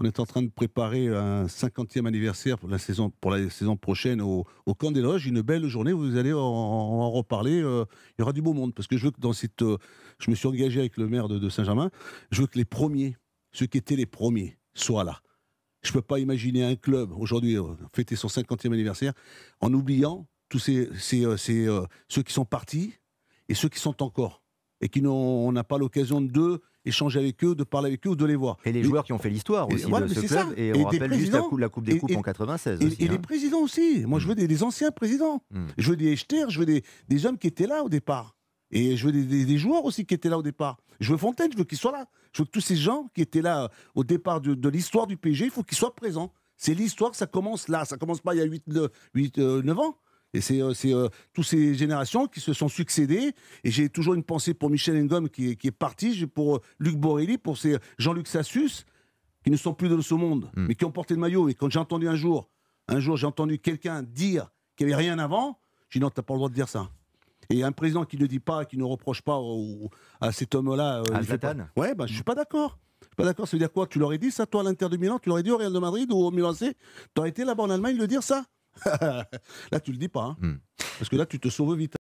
On est en train de préparer un 50e anniversaire pour la saison, pour la saison prochaine au, Camp des Loges. Une belle journée, vous allez en, reparler. Euh, il y aura du beau monde parce que je veux que dans cette. Euh, je me suis engagé avec le maire de, Saint-Germain. Je veux que les premiers, ceux qui étaient les premiers, soient là. Je ne peux pas imaginer un club aujourd'hui euh, fêter son 50e anniversaire en oubliant tous ceux qui sont partis et ceux qui sont encore et qu'on n'a pas l'occasion de échanger avec eux, de parler avec eux ou de les voir. Et les joueurs qui ont fait l'histoire aussi de ce club. Et on rappelle juste la coupe, la coupe, des Coupes en 96. Et, aussi, les hein. présidents aussi. Moi, je veux mm. des, anciens présidents. Mm. Je veux des Echter, je veux des, des, hommes qui étaient là au départ. Et je veux des, des, joueurs aussi qui étaient là au départ. Je veux Fontaine, je veux qu'ils soient là. Je veux que tous ces gens qui étaient là euh, au départ de, de l'histoire du PSG, il faut qu'ils soient présents. C'est l'histoire, ça commence là. Ça commence pas il y a 8, 8, 9 ans. Et euh, c'est euh, toutes ces générations qui se sont succédées. Et j'ai toujours une pensée pour Michel Engom qui, qui est, parti, pour euh, Luc Borrelli pour ces Jean-Luc Sassus, qui ne sont plus dans ce monde, hmm. mais qui ont porté le maillot. Et quand j'ai entendu un jour, un jour, j'ai entendu quelqu'un dire qu'il n'y avait rien avant, j'ai dit non, tu n'as pas le droit de dire ça. Et un président qui ne dit pas, qui ne reproche pas à cet homme-là. Zlatan euh, Ouais, bah, je suis pas d'accord. Je suis pas d'accord. Ça veut dire quoi Tu l'aurais dit ça, toi, à l'Inter de Milan Tu l'aurais dit au Real de Madrid ou au Milan C Tu aurais été là-bas en Allemagne le dire ça là, tu le dis pas. Hein. Hmm. Parce que là, tu te sauves vite.